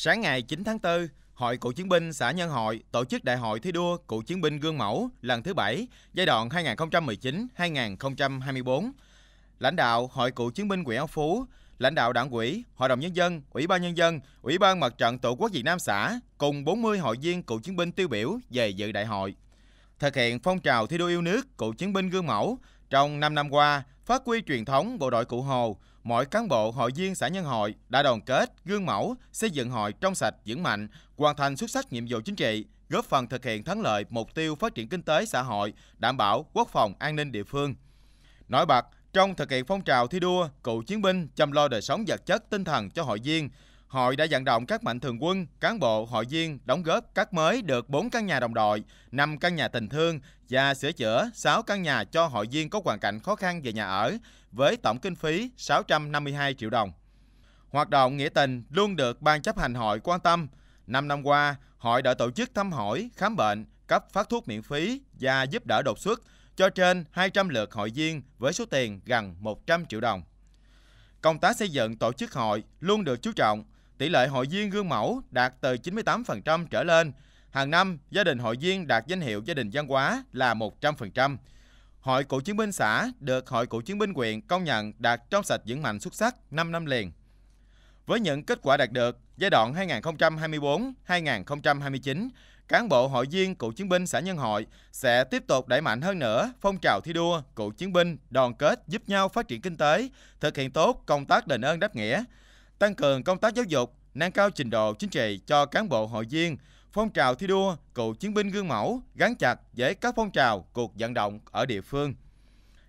Sáng ngày 9 tháng 4, Hội Cựu chiến binh xã Nhân Hội tổ chức Đại hội thi đua Cựu chiến binh gương mẫu lần thứ 7, giai đoạn 2019-2024. Lãnh đạo Hội Cựu chiến binh huyện An Phú, lãnh đạo Đảng ủy, Hội đồng nhân dân, Ủy ban nhân dân, Ủy ban Mặt trận Tổ quốc Việt Nam xã cùng 40 hội viên cựu chiến binh tiêu biểu về dự đại hội. Thực hiện phong trào thi đua yêu nước, cựu chiến binh gương mẫu trong 5 năm qua, phát huy truyền thống bộ đội Cụ Hồ, mỗi cán bộ hội viên xã nhân hội đã đoàn kết, gương mẫu, xây dựng hội trong sạch, vững mạnh, hoàn thành xuất sắc nhiệm vụ chính trị, góp phần thực hiện thắng lợi mục tiêu phát triển kinh tế xã hội, đảm bảo quốc phòng an ninh địa phương. Nổi bật, trong thực hiện phong trào thi đua, cựu chiến binh chăm lo đời sống vật chất tinh thần cho hội viên, hội đã vận động các mạnh thường quân, cán bộ, hội viên đóng góp các mới được 4 căn nhà đồng đội, 5 căn nhà tình thương và sửa chữa 6 căn nhà cho hội viên có hoàn cảnh khó khăn về nhà ở với tổng kinh phí 652 triệu đồng. Hoạt động nghĩa tình luôn được Ban chấp hành hội quan tâm. Năm năm qua, hội đã tổ chức thăm hỏi, khám bệnh, cấp phát thuốc miễn phí và giúp đỡ đột xuất cho trên 200 lượt hội viên với số tiền gần 100 triệu đồng. Công tác xây dựng tổ chức hội luôn được chú trọng – tỷ lệ hội viên gương mẫu đạt từ 98% trở lên. Hàng năm, gia đình hội viên đạt danh hiệu gia đình văn hóa là 100%. Hội cựu chiến binh xã được Hội cựu chiến binh huyện công nhận đạt trong sạch vững mạnh xuất sắc 5 năm liền. Với những kết quả đạt được, giai đoạn 2024-2029, cán bộ hội viên cựu chiến binh xã Nhân Hội sẽ tiếp tục đẩy mạnh hơn nữa phong trào thi đua cựu chiến binh đoàn kết giúp nhau phát triển kinh tế, thực hiện tốt công tác đền ơn đáp nghĩa, tăng cường công tác giáo dục, nâng cao trình độ chính trị cho cán bộ hội viên, phong trào thi đua cựu chiến binh gương mẫu gắn chặt với các phong trào cuộc vận động ở địa phương.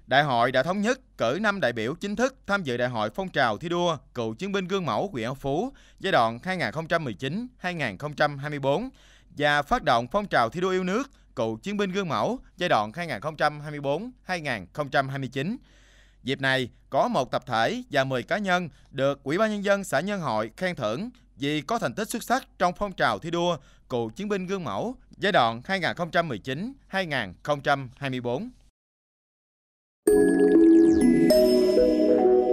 Đại hội đã thống nhất cử 5 đại biểu chính thức tham dự đại hội phong trào thi đua cựu chiến binh gương mẫu huyện Phú giai đoạn 2019-2024 và phát động phong trào thi đua yêu nước cựu chiến binh gương mẫu giai đoạn 2024-2029 Dịp này, có một tập thể và 10 cá nhân được Ủy ban Nhân dân xã Nhân Hội khen thưởng vì có thành tích xuất sắc trong phong trào thi đua Cựu Chiến binh Gương Mẫu giai đoạn 2019-2024.